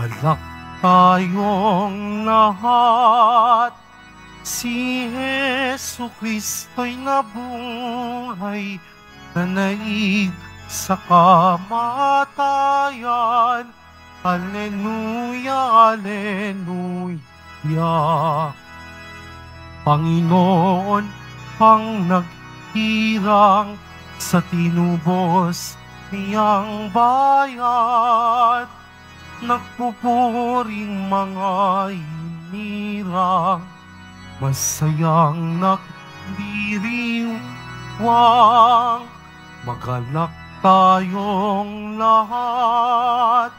Alak tayong lahat, si Yesu Kristo'y nabuhay na naig sa kamatayan. Aleluya, aleluya. Panginoon ang naghirang sa tinubos niyang bayan nagpupuring mga inira Masayang nagdiriwang Magalak tayong lahat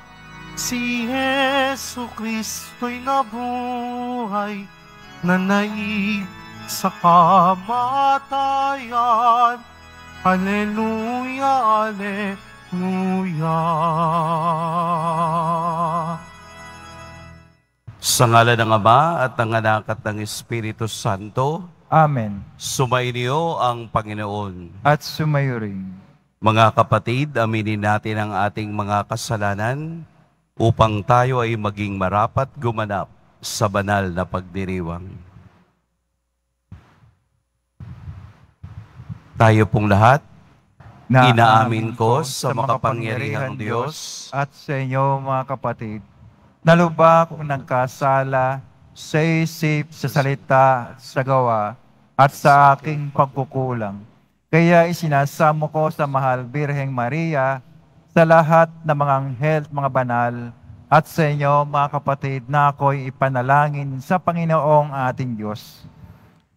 Si Yesu Kristo'y nabuhay na Nanaig sa kamatayan Hallelujah, Hallelujah Kuya. Sa ngala ng Ama at ng Anak at ng Espiritu Santo, Amen. Sumainyo ang Panginoon. At sumayo rin. Mga kapatid, aminin natin ang ating mga kasalanan upang tayo ay maging marapat gumanap sa banal na pagdiriwang. Tayo pong lahat na inaamin ko sa makapangyarihang Diyos at sa inyo mga kapatid. Nalubak ng kasala sa isip, sa salita, sa gawa, at sa aking pagkukulang. Kaya isinasamo ko sa mahal Birheng Maria, sa lahat ng mga anghel, mga banal, at sa inyo mga kapatid na ako'y ipanalangin sa Panginoong ating Diyos.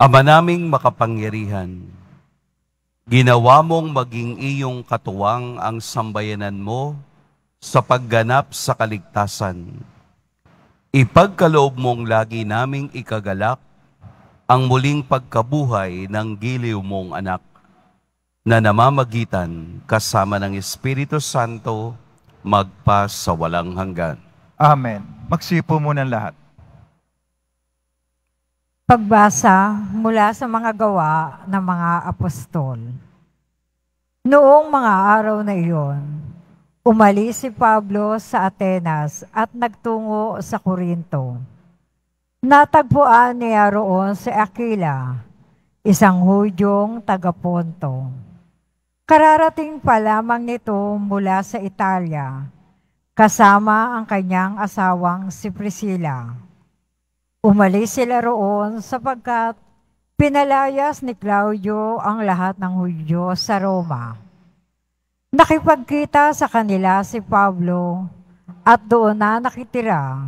Ama naming makapangyarihan, ginawa mong maging iyong katuwang ang sambayanan mo sa pagganap sa kaligtasan. Ipagkaloob mong lagi naming ikagalak ang muling pagkabuhay ng giliw mong anak na namamagitan kasama ng Espiritu Santo magpa sa walang hanggan. Amen. Magsipo muna lahat. Pagbasa mula sa mga gawa ng mga apostol. Noong mga araw na iyon, umalis si Pablo sa Atenas at nagtungo sa Korinto. Natagpuan niya roon si Aquila, isang Hudyong taga-Ponto. Kararating pa lamang nito mula sa Italia, kasama ang kanyang asawang si Priscilla. Umalis sila roon sapagkat pinalayas ni Claudio ang lahat ng Hudyo sa Roma. Nakipagkita sa kanila si Pablo at doon na nakitira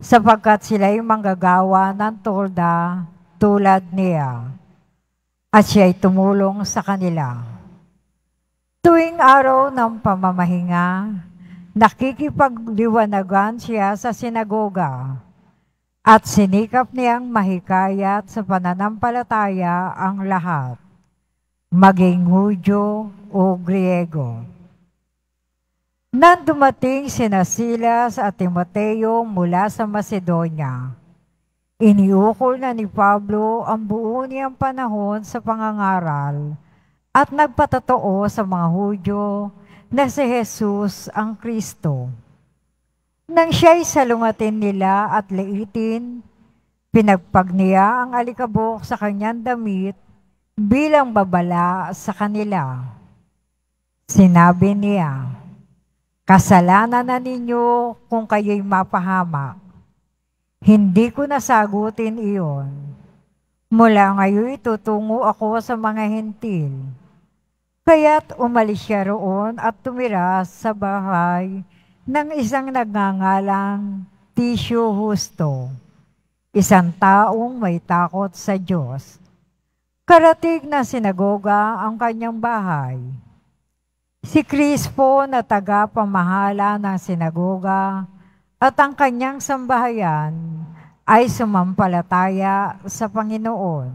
sapagkat sila'y manggagawa ng tolda tulad niya at siya'y tumulong sa kanila. Tuwing araw ng pamamahinga, nakikipagliwanagan siya sa sinagoga at sinikap niyang mahikayat sa pananampalataya ang lahat, maging Hudyo o Griego. Nang dumating sina Silas at Timoteo mula sa Macedonia, iniukol na ni Pablo ang buo niyang panahon sa pangangaral at nagpatotoo sa mga Hudyo na si Jesus ang Kristo. Nang siya'y salungatin nila at liitin, pinagpag niya ang alikabok sa kanyang damit bilang babala sa kanila. Sinabi niya, Kasalanan na ninyo kung kayo'y mapahama. Hindi ko nasagutin iyon. Mula ngayon itutungo ako sa mga hintil. Kaya't umalis siya roon at tumira sa bahay ng isang nagngangalang Tisyo Husto, isang taong may takot sa Diyos. Karatig na sinagoga ang kanyang bahay. Si Crispo na tagapamahala ng sinagoga at ang kanyang sambahayan ay sumampalataya sa Panginoon.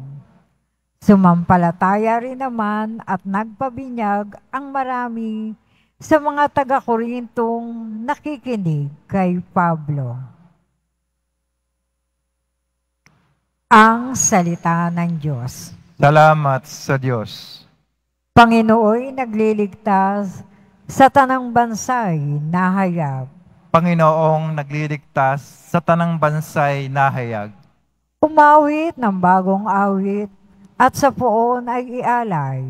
Sumampalataya rin naman at nagpabinyag ang marami sa mga taga-Korintong nakikinig kay Pablo. Ang salita ng Diyos. Salamat sa Diyos. Panginooy nagliligtas sa tanang bansay nahayag. Panginoong nagliligtas sa tanang bansay nahayag. Umawit ng bagong awit at sa poon ay ialay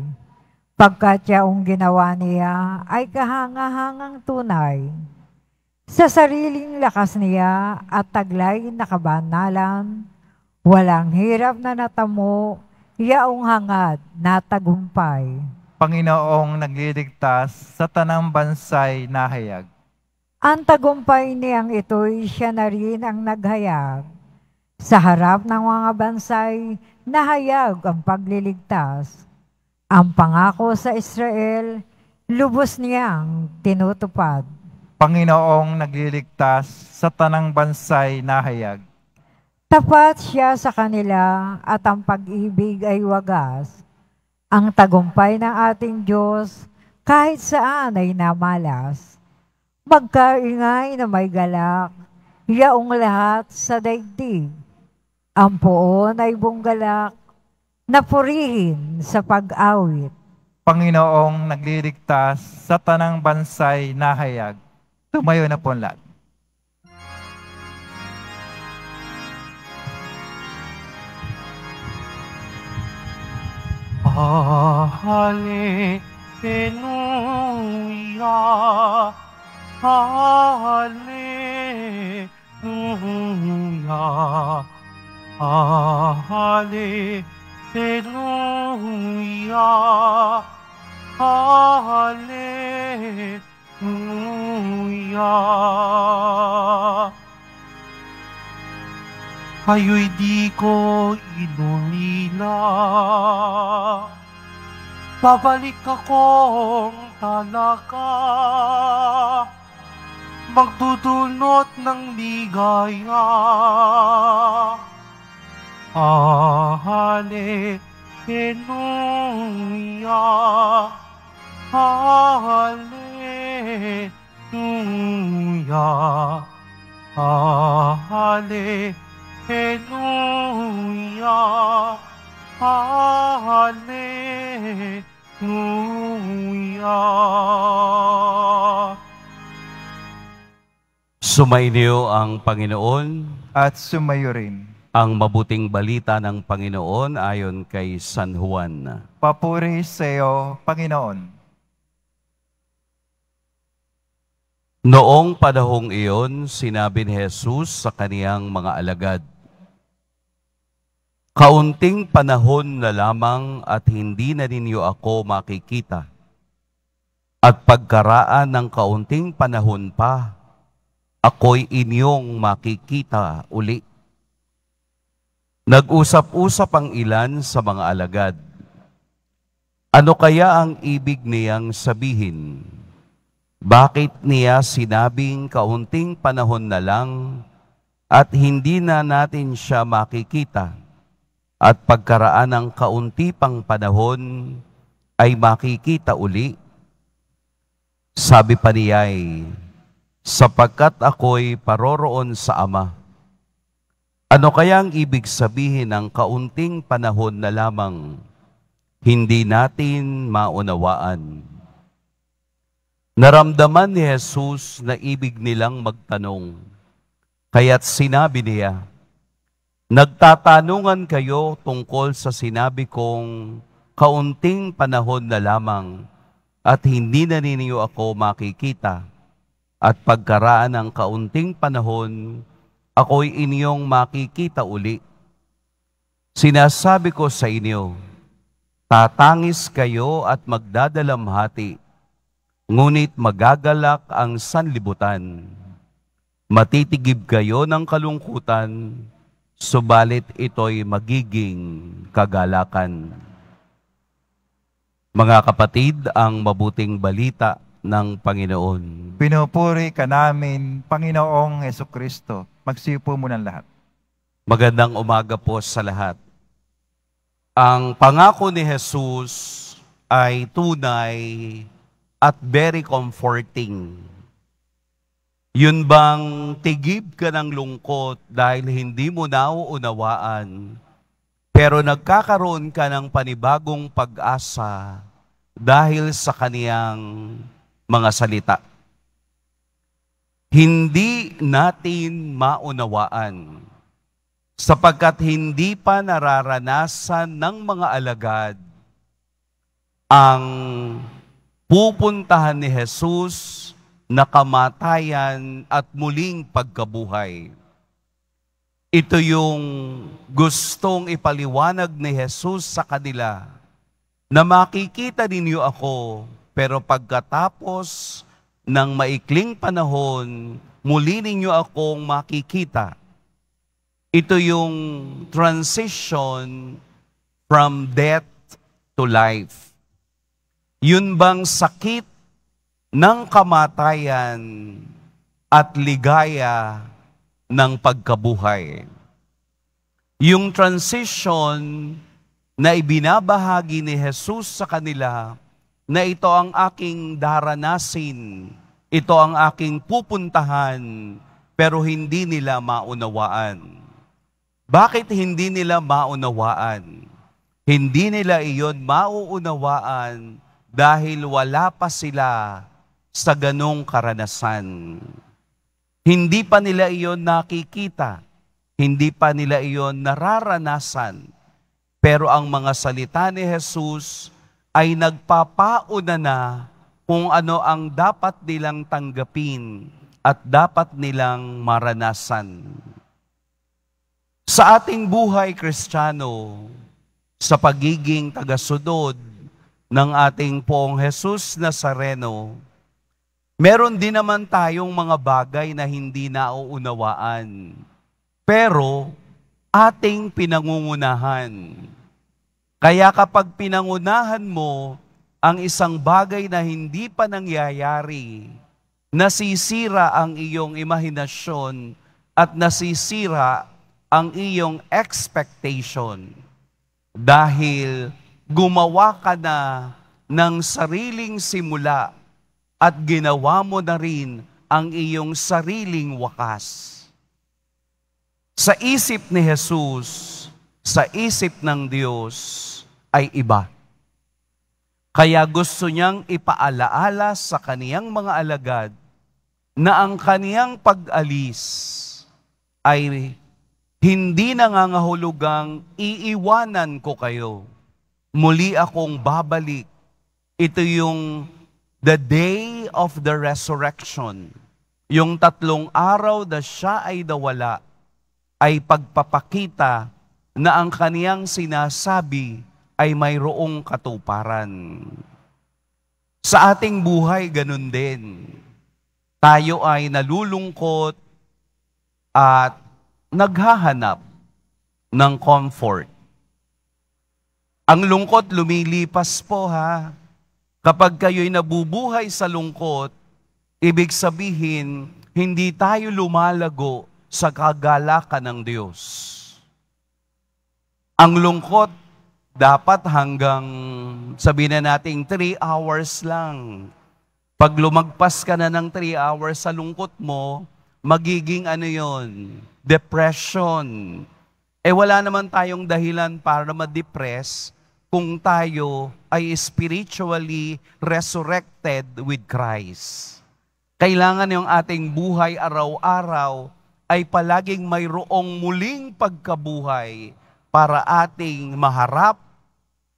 pagkat yaong ginawa niya ay kahangahangang tunay. Sa sariling lakas niya at taglay na kabanalan, walang hirap na natamo, yaong hangad na tagumpay. Panginoong nagliligtas sa tanang bansay nahayag. Ang tagumpay niyang ito'y siya na rin ang naghayag. Sa harap ng mga bansay, nahayag ang pagliligtas ang pangako sa Israel, lubos niyang tinutupad. Panginoong nagliligtas sa tanang bansay nahayag. Tapat siya sa kanila at ang pag-ibig ay wagas. Ang tagumpay ng ating Diyos kahit saan ay namalas. Magkaingay na may galak, yaong lahat sa daigdig. Ang poon ay bunggalak, napurihin sa pag-awit. Panginoong nagliligtas sa tanang bansay na hayag, tumayo na po lahat. Hallelujah, Hallelujah, Hallelujah. Hallelujah, Hallelujah. Kayo'y di ko inulila. Babalik akong talaga. Magdudulot ng ligaya. Hallelujah. Hallelujah. Hallelujah. Hallelujah. Sumainyo ang Panginoon at sumayo rin ang mabuting balita ng Panginoon ayon kay San Juan. Papuri sa Panginoon. Noong panahong iyon, sinabi ni Jesus sa kaniyang mga alagad, Kaunting panahon na lamang at hindi na ninyo ako makikita. At pagkaraan ng kaunting panahon pa, ako'y inyong makikita uli. Nag-usap-usap ang ilan sa mga alagad. Ano kaya ang ibig niyang sabihin? Bakit niya sinabing kaunting panahon na lang at hindi na natin siya makikita at pagkaraan ng kaunti pang panahon ay makikita uli? Sabi pa niya'y, sapagkat ako'y paroroon sa Ama ano kaya ang ibig sabihin ng kaunting panahon na lamang hindi natin maunawaan? Naramdaman ni Jesus na ibig nilang magtanong, kaya't sinabi niya, Nagtatanungan kayo tungkol sa sinabi kong kaunting panahon na lamang at hindi na ninyo ako makikita at pagkaraan ng kaunting panahon, ako'y inyong makikita uli. Sinasabi ko sa inyo, tatangis kayo at magdadalamhati, ngunit magagalak ang sanlibutan. Matitigib kayo ng kalungkutan, subalit ito'y magiging kagalakan. Mga kapatid, ang mabuting balita ng Panginoon. Pinupuri ka namin, Panginoong Yeso Kristo. Magsiyo po muna lahat. Magandang umaga po sa lahat. Ang pangako ni Jesus ay tunay at very comforting. Yun bang tigib ka ng lungkot dahil hindi mo nauunawaan, pero nagkakaroon ka ng panibagong pag-asa dahil sa kaniyang mga salita hindi natin maunawaan sapagkat hindi pa nararanasan ng mga alagad ang pupuntahan ni Jesus na kamatayan at muling pagkabuhay. Ito yung gustong ipaliwanag ni Jesus sa kanila na makikita ninyo ako pero pagkatapos ng maikling panahon, muli ninyo akong makikita. Ito yung transition from death to life. Yun bang sakit ng kamatayan at ligaya ng pagkabuhay? Yung transition na ibinabahagi ni Jesus sa kanila na ito ang aking daranasin, ito ang aking pupuntahan, pero hindi nila maunawaan. Bakit hindi nila maunawaan? Hindi nila iyon mauunawaan dahil wala pa sila sa ganong karanasan. Hindi pa nila iyon nakikita, hindi pa nila iyon nararanasan. Pero ang mga salita ni Jesus ay nagpapauna na kung ano ang dapat nilang tanggapin at dapat nilang maranasan. Sa ating buhay Kristiyano, sa pagiging tagasunod ng ating poong Jesus Nazareno, meron din naman tayong mga bagay na hindi nauunawaan. Pero ating pinangungunahan kaya kapag pinangunahan mo ang isang bagay na hindi pa nangyayari, nasisira ang iyong imahinasyon at nasisira ang iyong expectation. Dahil gumawa ka na ng sariling simula at ginawa mo na rin ang iyong sariling wakas. Sa isip ni Jesus, sa isip ng Diyos, ay iba. Kaya gusto niyang ipaalaala sa kaniyang mga alagad na ang kaniyang pag-alis ay hindi nangangahulugang iiwanan ko kayo. Muli akong babalik. Ito yung the day of the resurrection. Yung tatlong araw na siya ay dawala ay pagpapakita na ang kaniyang sinasabi ay mayroong katuparan. Sa ating buhay, ganun din. Tayo ay nalulungkot at naghahanap ng comfort. Ang lungkot lumilipas po ha. Kapag kayo'y nabubuhay sa lungkot, ibig sabihin, hindi tayo lumalago sa kagalakan ng Diyos. Ang lungkot dapat hanggang sabihin na natin 3 hours lang. Pag lumagpas ka na ng 3 hours sa lungkot mo, magiging ano yon depression. Eh wala naman tayong dahilan para ma-depress kung tayo ay spiritually resurrected with Christ. Kailangan yung ating buhay araw-araw ay palaging mayroong muling pagkabuhay para ating maharap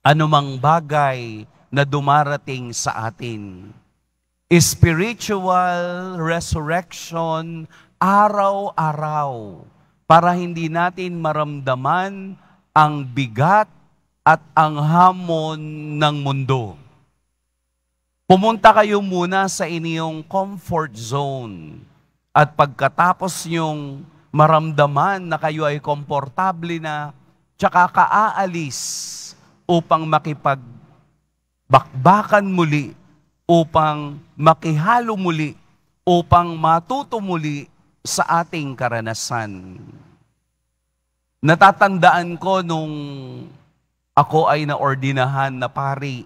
anumang bagay na dumarating sa atin. Spiritual resurrection araw-araw para hindi natin maramdaman ang bigat at ang hamon ng mundo. Pumunta kayo muna sa inyong comfort zone at pagkatapos niyong maramdaman na kayo ay komportable na, tsaka kaaalis upang makipagbakbakan muli, upang makihalo muli, upang matuto muli sa ating karanasan. Natatandaan ko nung ako ay naordinahan na pari,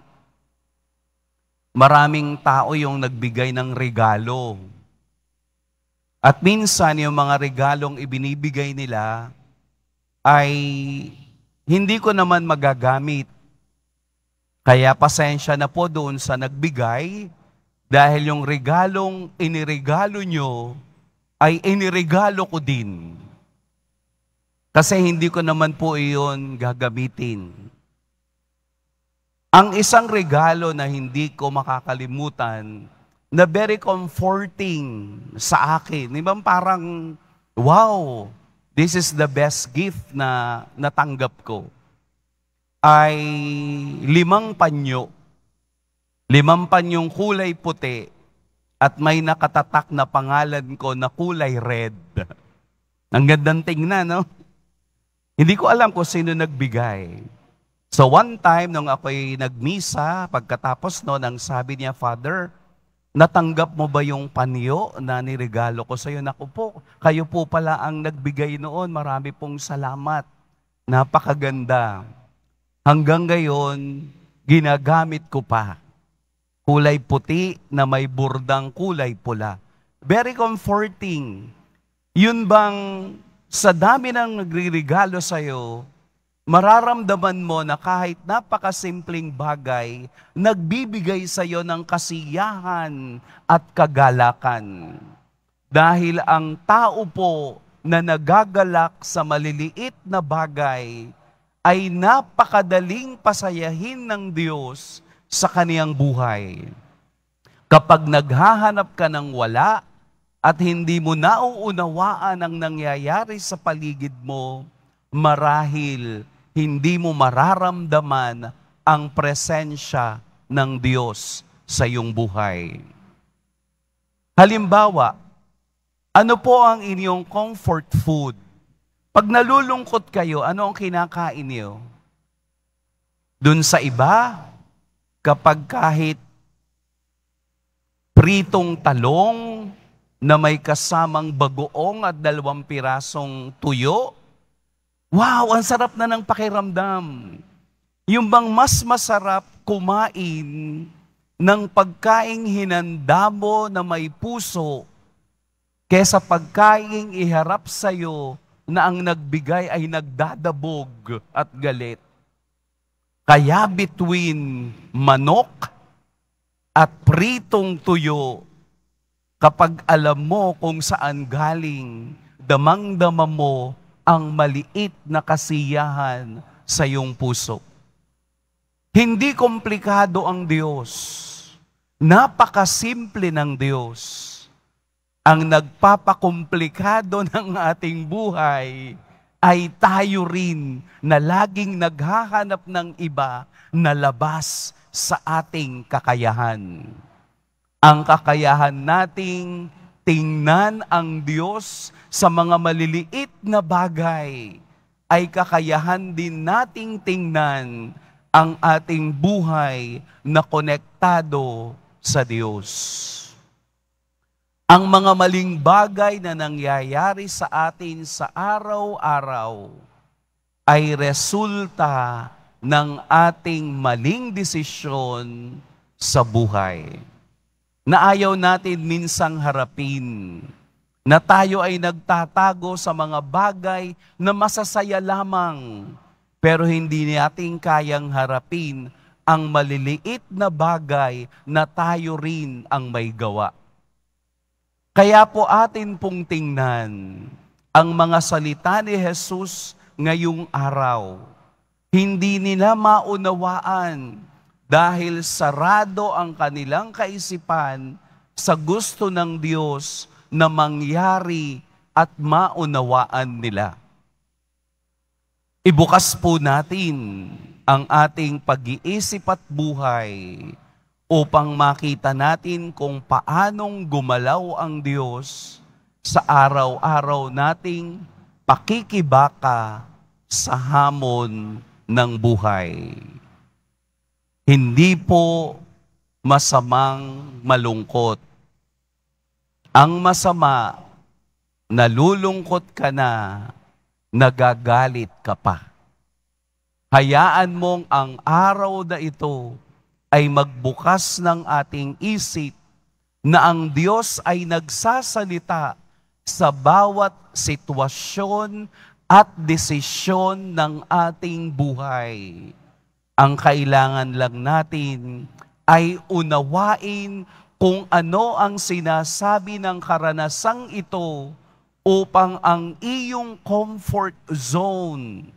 maraming tao yung nagbigay ng regalo. At minsan yung mga regalong ibinibigay nila ay hindi ko naman magagamit. Kaya pasensya na po doon sa nagbigay dahil yung regalong iniregalo nyo ay iniregalo ko din. Kasi hindi ko naman po iyon gagamitin. Ang isang regalo na hindi ko makakalimutan na very comforting sa akin. Ibang parang, wow, This is the best gift na natanggap ko. Ay limang panyo. Limang panyong kulay puti at may nakatatak na pangalan ko na kulay red. Ang gandang tingnan, no? Hindi ko alam kung sino nagbigay. So one time, nung ako'y nagmisa, pagkatapos no, nang sabi niya, Father, Natanggap mo ba yung panyo na niregalo ko sa iyo? Naku po, kayo po pala ang nagbigay noon. Marami pong salamat. Napakaganda. Hanggang ngayon, ginagamit ko pa. Kulay puti na may burdang kulay pula. Very comforting. Yun bang sa dami ng sa iyo, mararamdaman mo na kahit napakasimpleng bagay, nagbibigay sa iyo ng kasiyahan at kagalakan. Dahil ang tao po na nagagalak sa maliliit na bagay ay napakadaling pasayahin ng Diyos sa kaniyang buhay. Kapag naghahanap ka ng wala at hindi mo nauunawaan ang nangyayari sa paligid mo, marahil hindi mo mararamdaman ang presensya ng Diyos sa iyong buhay. Halimbawa, ano po ang inyong comfort food? Pag nalulungkot kayo, ano ang kinakain niyo? Doon sa iba, kapag kahit pritong talong na may kasamang bagoong at dalawang pirasong tuyo, Wow, ang sarap na ng pakiramdam. Yung bang mas masarap kumain ng pagkaing hinanda mo na may puso kesa pagkaing iharap sa'yo na ang nagbigay ay nagdadabog at galit. Kaya between manok at pritong tuyo, kapag alam mo kung saan galing, damang-dama mo ang maliit na kasiyahan sa iyong puso. Hindi komplikado ang Diyos. Napakasimple ng Diyos. Ang nagpapakomplikado ng ating buhay ay tayo rin na laging naghahanap ng iba na labas sa ating kakayahan. Ang kakayahan nating tingnan ang Diyos sa mga maliliit na bagay, ay kakayahan din nating tingnan ang ating buhay na konektado sa Diyos. Ang mga maling bagay na nangyayari sa atin sa araw-araw ay resulta ng ating maling desisyon sa buhay na ayaw natin minsang harapin. Na tayo ay nagtatago sa mga bagay na masasaya lamang, pero hindi natin kayang harapin ang maliliit na bagay na tayo rin ang may gawa. Kaya po atin pong tingnan ang mga salita ni Jesus ngayong araw. Hindi nila maunawaan dahil sarado ang kanilang kaisipan sa gusto ng Diyos na mangyari at maunawaan nila. Ibukas po natin ang ating pag-iisip at buhay upang makita natin kung paanong gumalaw ang Diyos sa araw-araw nating pakikibaka sa hamon ng buhay. Hindi po masamang malungkot. Ang masama, nalulungkot ka na, nagagalit ka pa. Hayaan mong ang araw na ito ay magbukas ng ating isip na ang Diyos ay nagsasalita sa bawat sitwasyon at desisyon ng ating buhay. Ang kailangan lang natin ay unawain kung ano ang sinasabi ng karanasang ito upang ang iyong comfort zone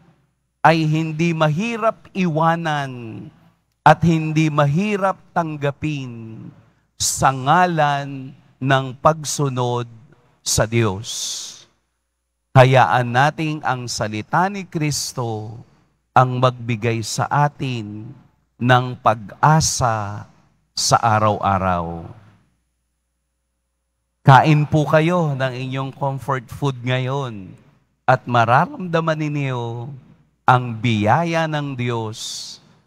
ay hindi mahirap iwanan at hindi mahirap tanggapin sa ngalan ng pagsunod sa Diyos. Hayaan nating ang salita ni Kristo ang magbigay sa atin ng pag-asa sa araw-araw. Kain po kayo ng inyong comfort food ngayon at mararamdaman ninyo ang biyaya ng Diyos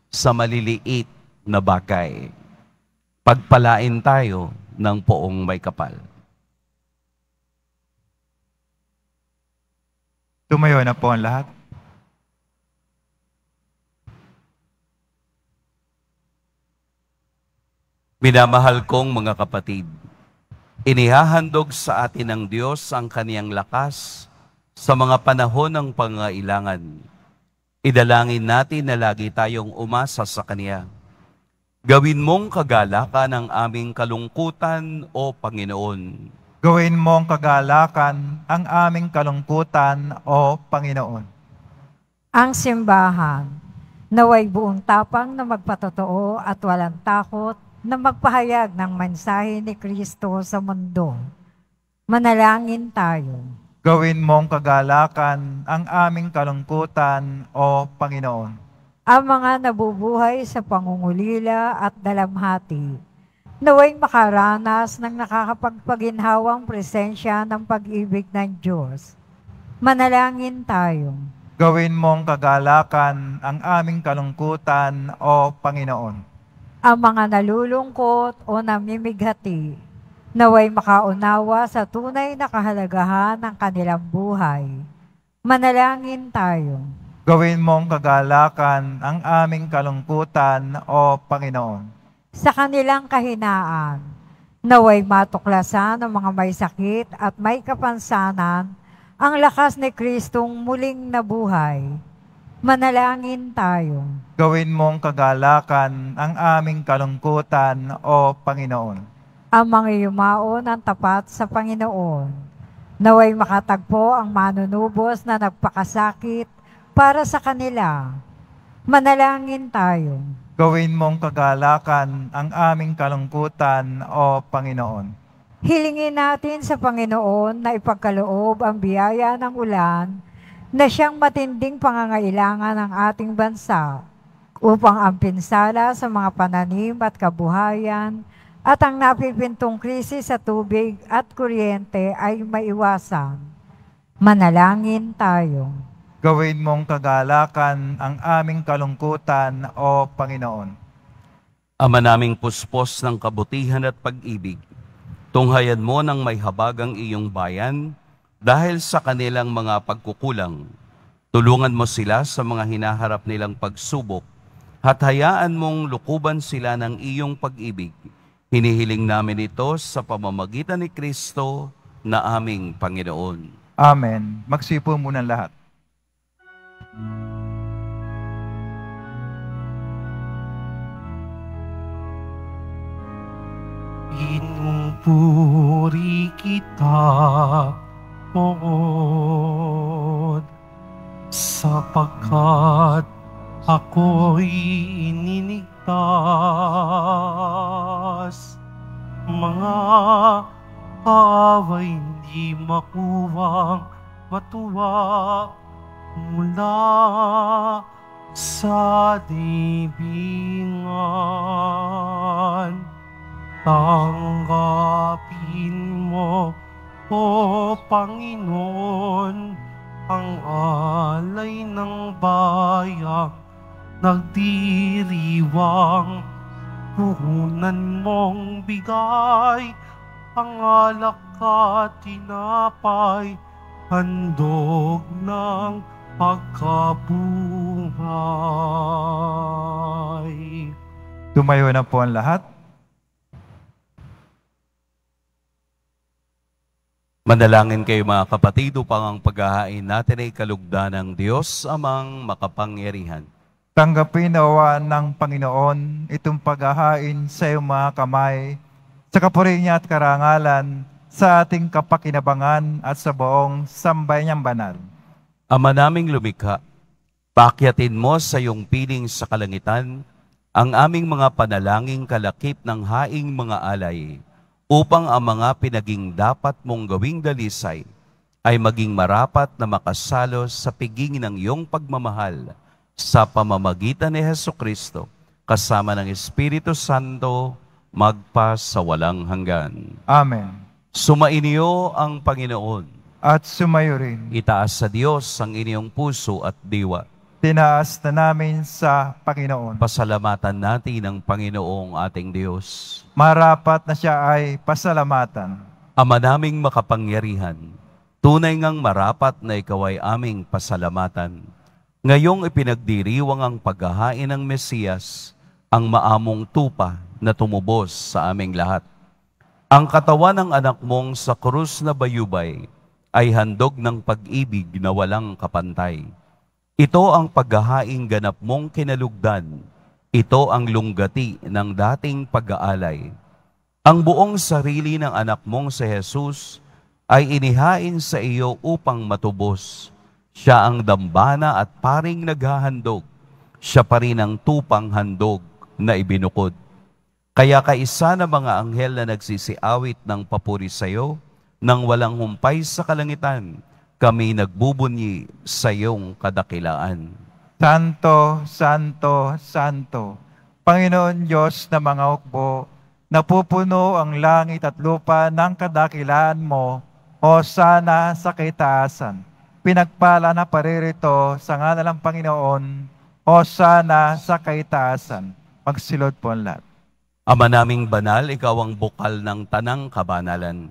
sa maliliit na bagay. Pagpalain tayo ng poong may kapal. Tumayo na po ang lahat. Minamahal kong mga kapatid, inihahandog sa atin ng Diyos ang kaniyang lakas sa mga panahon ng pangailangan. Idalangin natin na lagi tayong umasa sa Kaniya. Gawin mong kagalakan ang aming kalungkutan o Panginoon. Gawin mong kagalakan ang aming kalungkutan o Panginoon. Ang simbahan, naway buong tapang na magpatotoo at walang takot na magpahayag ng mensahe ni Kristo sa mundo. Manalangin tayo. Gawin mong kagalakan ang aming kalungkutan, O Panginoon. Ang mga nabubuhay sa pangungulila at dalamhati, naway makaranas ng nakakapagpaginhawang presensya ng pag-ibig ng Diyos. Manalangin tayo. Gawin mong kagalakan ang aming kalungkutan, O Panginoon ang mga nalulungkot o namimighati naway makaunawa sa tunay na kahalagahan ng kanilang buhay. Manalangin tayo. Gawin mong kagalakan ang aming kalungkutan o Panginoon. Sa kanilang kahinaan, naway matuklasan ng mga may sakit at may kapansanan ang lakas ni Kristong muling nabuhay. Manalangin tayo. Gawin mo ang kagalakan ang aming kalungkutan, O Panginoon. Ang mga yumaon ang tapat sa Panginoon. Naway makatagpo ang manunubos na nagpakasakit para sa kanila. Manalangin tayo. Gawin mo ang kagalakan ang aming kalungkutan, O Panginoon. Hilingin natin sa Panginoon na ipagkaloob ang biyaya ng ulan na siyang matinding pangangailangan ng ating bansa upang ang pinsala sa mga pananim at kabuhayan at ang napipintong krisis sa tubig at kuryente ay maiwasan. Manalangin tayo. Gawin mong kagalakan ang aming kalungkutan, O Panginoon. Ama naming puspos ng kabutihan at pag-ibig, tunghayan mo ng may habag ang iyong bayan, dahil sa kanilang mga pagkukulang, tulungan mo sila sa mga hinaharap nilang pagsubok at hayaan mong lukuban sila ng iyong pag-ibig. Hinihiling namin ito sa pamamagitan ni Kristo na aming Panginoon. Amen. Magsipo muna lahat. Pinupuri kita tuod sapagkat ako'y iniligtas mga away hindi makuwang matuwa mula sa dibingan tanggapin mo o Panginoon, ang alay ng bayan, nagdiriwang, puhunan mong bigay ang alak at tinapay, handog ng pagkabuhay. Tumayo na po ang lahat. Manalangin kayo mga kapatid upang ang paghahain natin ay kalugda ng Diyos amang makapangyarihan. Tanggapin nawa ng Panginoon itong paghahain sa iyong mga kamay, sa kapuri niya at karangalan, sa ating kapakinabangan at sa buong sambay niyang banal. Ama naming lumikha, pakyatin mo sa iyong piling sa kalangitan ang aming mga panalangin kalakip ng haing mga alay upang ang mga pinaging dapat mong gawing dalisay ay maging marapat na makasalo sa piging ng iyong pagmamahal sa pamamagitan ni Heso Kristo kasama ng Espiritu Santo magpa sa walang hanggan. Amen. Sumainyo ang Panginoon. At sumayo rin. Itaas sa Diyos ang inyong puso at diwa tinaas na namin sa Panginoon. Pasalamatan natin ang Panginoong ating Diyos. Marapat na siya ay pasalamatan. Ama naming makapangyarihan, tunay ngang marapat na ikaw ay aming pasalamatan. Ngayong ipinagdiriwang ang paghahain ng Mesiyas, ang maamong tupa na tumubos sa aming lahat. Ang katawan ng anak mong sa krus na bayubay ay handog ng pag-ibig na walang kapantay ito ang paghahain ganap mong kinalugdan. Ito ang lunggati ng dating pag-aalay. Ang buong sarili ng anak mong si Jesus ay inihain sa iyo upang matubos. Siya ang dambana at paring naghahandog. Siya pa rin ang tupang handog na ibinukod. Kaya kaisa na mga anghel na nagsisiawit ng papuri sa iyo, nang walang humpay sa kalangitan, kami nagbubunyi sa iyong kadakilaan. Santo, Santo, Santo, Panginoon Diyos na mga hukbo, napupuno ang langit at lupa ng kadakilaan mo, o sana sa kitaasan. Pinagpala na paririto sa nga ng Panginoon, o sana sa kitaasan. Magsilod po ang lahat. Ama naming banal, ikaw ang bukal ng tanang kabanalan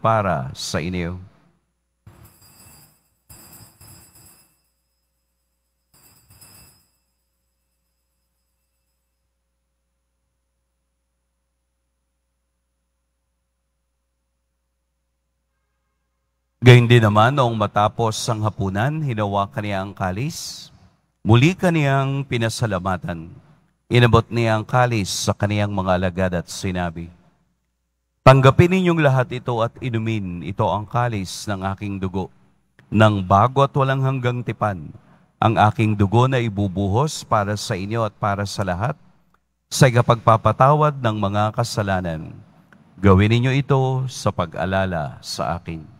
para sa inyo. Gayun din naman, noong matapos ang hapunan, hinawakan niya ang kalis. Muli kaniyang pinasalamatan. Inabot niya ang kalis sa kaniyang mga alagad at sinabi, Tanggapin ninyong lahat ito at inumin. Ito ang kalis ng aking dugo. Nang bago at walang hanggang tipan, ang aking dugo na ibubuhos para sa inyo at para sa lahat sa ikapagpapatawad ng mga kasalanan. Gawin ninyo ito sa pag-alala sa akin.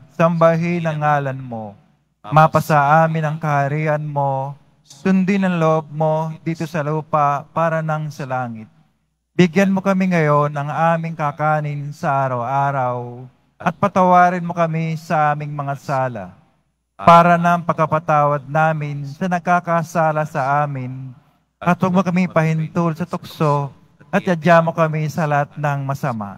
Sambahin ang ngalan mo. Mapasa amin ang kaharian mo. Sundin ang loob mo dito sa lupa para nang sa langit. Bigyan mo kami ngayon ng aming kakanin sa araw-araw at patawarin mo kami sa aming mga sala para ng pagkapatawad namin sa nakakasala sa amin at huwag mo kami pahintol sa tukso at yadya mo kami sa lahat ng masama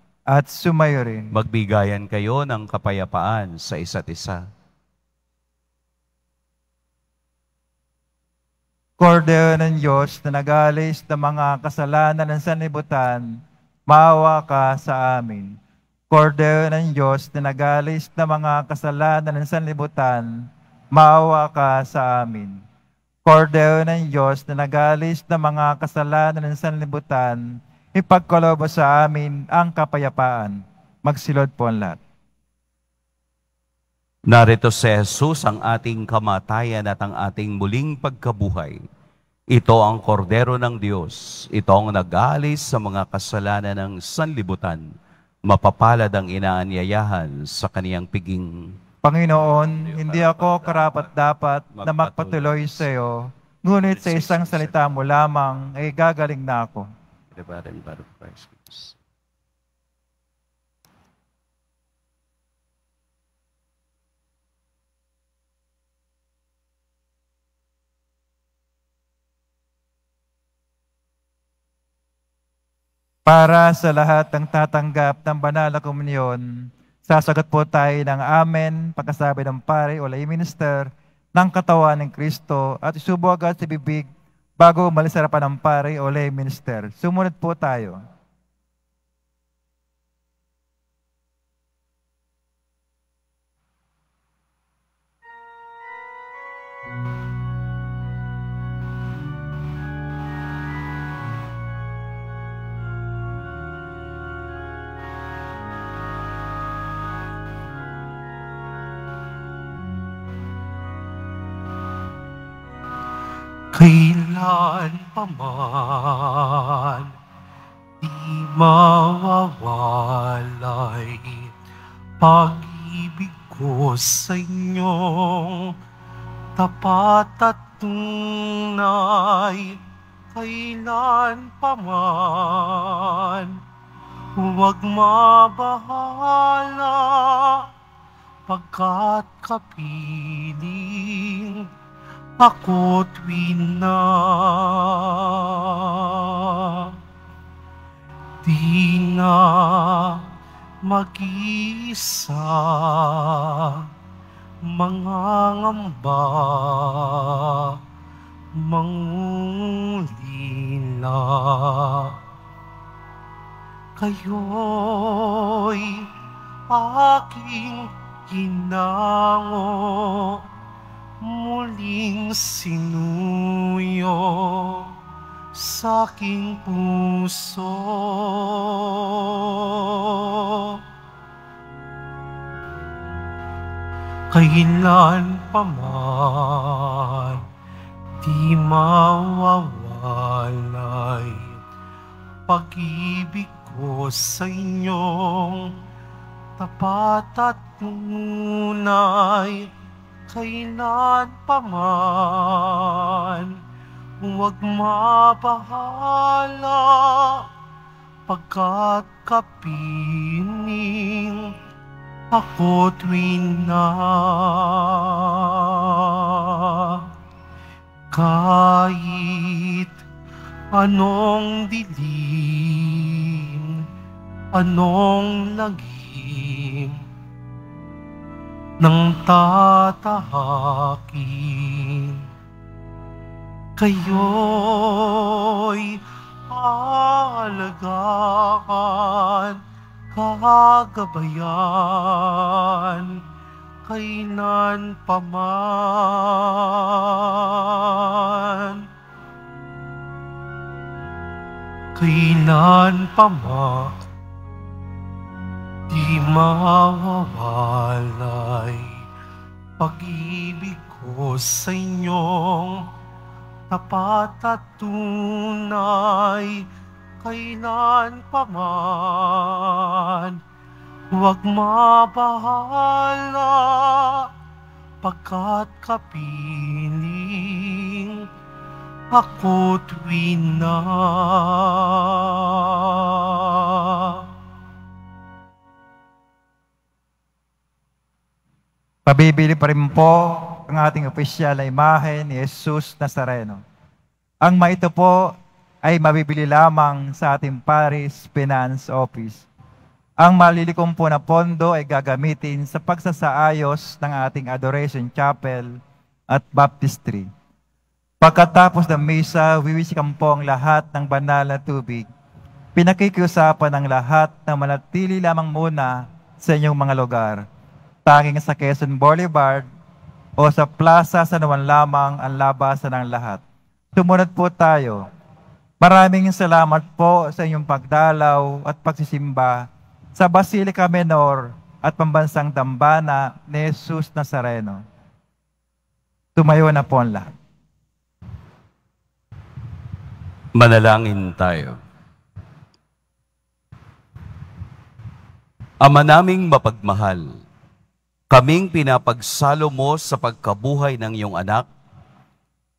at sumayo rin. Magbigayan kayo ng kapayapaan sa isa't isa. Kordeo ng Diyos na nagalis ng mga kasalanan ng sanibutan, maawa ka sa amin. Kordeo ng Diyos na nagalis ng mga kasalanan ng sanlibutan, maawa ka sa amin. Kordeo ng Diyos na nagalis ng mga kasalanan ng sanlibutan, ipagkalobo sa amin ang kapayapaan. Magsilod po ang lahat. Narito si Jesus ang ating kamatayan at ang ating muling pagkabuhay. Ito ang kordero ng Diyos. Ito ang nag-aalis sa mga kasalanan ng sanlibutan. Mapapalad ang inaanyayahan sa kaniyang piging. Panginoon, hindi ako karapat-dapat na magpatuloy sa iyo, ngunit sa isang salita mo lamang ay gagaling na ako the body and blood of Christ Para sa lahat ng tatanggap ng banal na komunyon, sasagot po tayo ng Amen, pagkasabi ng pare o lay minister, ng katawan ng Kristo at isubo agad sa bibig Bago umalis sa harapan ng pare o lay minister, sumunod po tayo. Thank you. Saan pa man Di mawawalay Pag-ibig ko sa inyong Tapat at tunay Kailan pa man Huwag mabahala Pagkat kapiling ako't wina. Di na mag-isa mga ngamba mangulila kayo'y aking hinango muling sinuyo sa aking puso. Kailan pa man di mawawalay pag-ibig ko sa inyong tapat at tunay kailan pa man Huwag mapahala Pagkat kapiling Ako tuwin na Kahit anong dilim Anong lagim ng tatahakin. Kayo'y alagaan, kagabayan, kainan paman. Kainan paman di mawawalay pag-ibig ko sa inyong tapat at tunay kailan pa man huwag mabahala pagkat kapiling ako tuwin Pabibili pa rin po ang ating opisyal na imahe ni Jesus Nazareno. Ang maito po ay mabibili lamang sa ating Paris Finance Office. Ang malilikom po na pondo ay gagamitin sa pagsasaayos ng ating Adoration Chapel at Baptistry. Pagkatapos ng misa, wiwisikan po ang lahat ng banal na tubig. Pinakikiusapan ang lahat na manatili lamang muna sa inyong mga lugar tanging sa Quezon Boulevard o sa plaza sa naman lamang ang labasan ng lahat. Sumunod po tayo. Maraming salamat po sa inyong pagdalaw at pagsisimba sa Basilica Menor at Pambansang Dambana ni Jesus Nazareno. Tumayo na po ang lahat. Manalangin tayo. Ama naming mapagmahal, kaming pinapagsalo mo sa pagkabuhay ng iyong anak,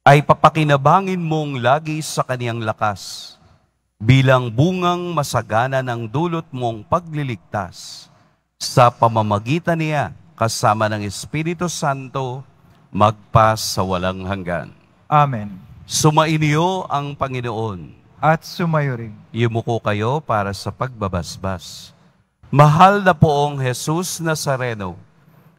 ay papakinabangin mong lagi sa kaniyang lakas bilang bungang masagana ng dulot mong pagliligtas sa pamamagitan niya kasama ng Espiritu Santo magpas sa walang hanggan. Amen. Sumainyo ang Panginoon. At sumayo rin. Yumuko kayo para sa pagbabasbas. Mahal na poong Jesus Nazareno,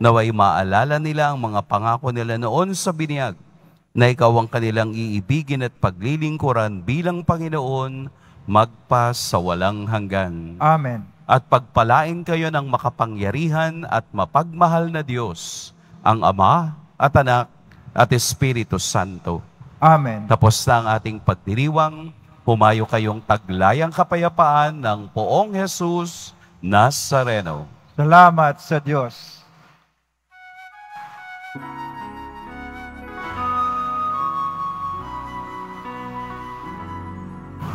Naway maalala nila ang mga pangako nila noon sa binyag na ikaw ang kanilang iibigin at paglilingkuran bilang Panginoon magpa sa walang hanggan. Amen. At pagpalain kayo ng makapangyarihan at mapagmahal na Diyos, ang Ama at Anak at Espiritu Santo. Amen. Tapos na ang ating pagdiriwang, humayo kayong taglayang kapayapaan ng poong Jesus Nazareno. Salamat sa Diyos.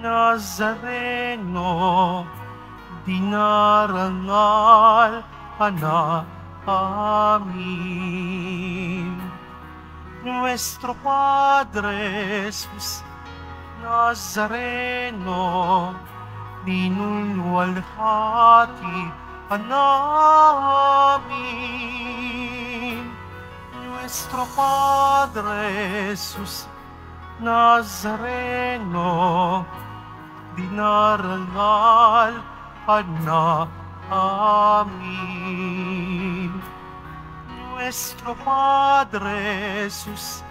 Nazareno, dinarangal ka na amin. Nuestro Padre Jesus Nazareno, dinulwalhati ka amin. Nuestro Padre Jesus Nazareno, Nazareno, dinarangal at na amin. Nuestro Padre Jesus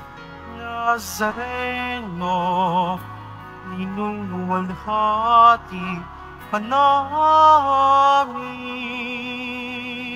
Nazareno, minulwalhati ka namin.